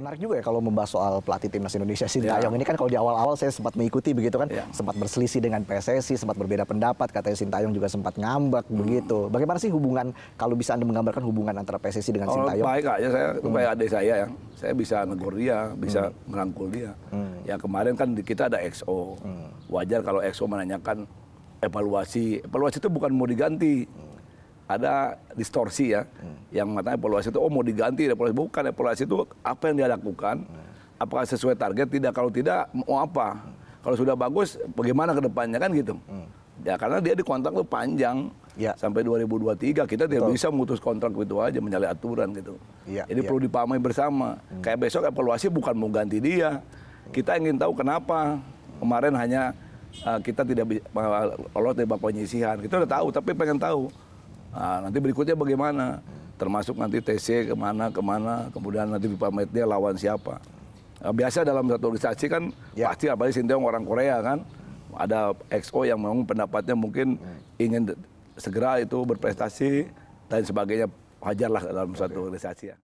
Menarik juga ya kalau membahas soal pelatih timnas Indonesia Sintayong ya. ini kan kalau di awal-awal saya sempat mengikuti begitu kan ya. sempat berselisih dengan PSSI, sempat berbeda pendapat katanya Sintayong juga sempat ngambek hmm. begitu. Bagaimana sih hubungan kalau bisa Anda menggambarkan hubungan antara PSSI dengan oh, Sintayong? Baik aja ya, saya hmm. baik adik saya ya. Saya bisa negur dia, bisa hmm. merangkul dia. Hmm. Ya kemarin kan kita ada XO. Hmm. Wajar kalau XO menanyakan evaluasi. Evaluasi itu bukan mau diganti. Hmm. Ada distorsi ya. Hmm yang mengatakan evaluasi itu oh mau diganti evaluasi bukan evaluasi itu apa yang dia lakukan apakah sesuai target tidak kalau tidak mau apa kalau sudah bagus bagaimana ke depannya kan gitu hmm. ya karena dia di kontrak tuh panjang ya. sampai 2023 kita Betul. tidak bisa memutus kontrak itu aja menyalahi aturan gitu ya, jadi ya. perlu dipahami bersama hmm. kayak besok evaluasi bukan mau ganti dia kita ingin tahu kenapa kemarin hanya uh, kita tidak eh, lolos dari bapak penyisihan kita udah tahu tapi pengen tahu Nah, nanti berikutnya bagaimana? termasuk nanti TC kemana kemana kemudian nanti Bipametnya lawan siapa eh, biasa dalam satu organisasi kan ya. pasti apalagi Sinteyong orang Korea kan ada XO yang memang pendapatnya mungkin hmm. ingin segera itu berprestasi dan sebagainya wajarlah dalam satu organisasi ya.